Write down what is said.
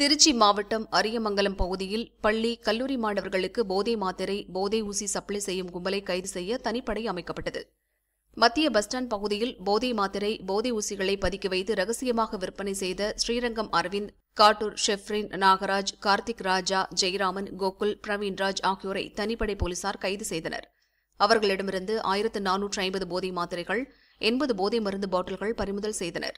திருச்சி மாவட்டம் அரியமங்கலம் பகுதியில் பள்ளி கல்லூரி மாணவர்களுக்கு போதை மாத்திரை போதை ஊசி சப்ளை செய்யும் கும்பலை கைது செய்ய தனிப்படை அமைக்கப்பட்டது மத்திய பஸ் ஸ்டாண்ட் பகுதியில் போதை மாத்திரை போதை ஊசிகளை பதுக்கி வைத்து ரகசியமாக விற்பனை செய்த ஸ்ரீரங்கம் அரவிந்த் காட்டூர் ஷெஃப்ரின் நாகராஜ் கார்த்திக் ராஜா ஜெயராமன் கோகுல் பிரவீன்ராஜ் ஆகியோரை தனிப்படை போலீசார் கைது செய்தனர் அவர்களிடமிருந்து ஆயிரத்து நானூற்று ஐம்பது போதை மாத்திரைகள் எண்பது போதை மருந்து பாட்டில்கள் பறிமுதல் செய்தனா்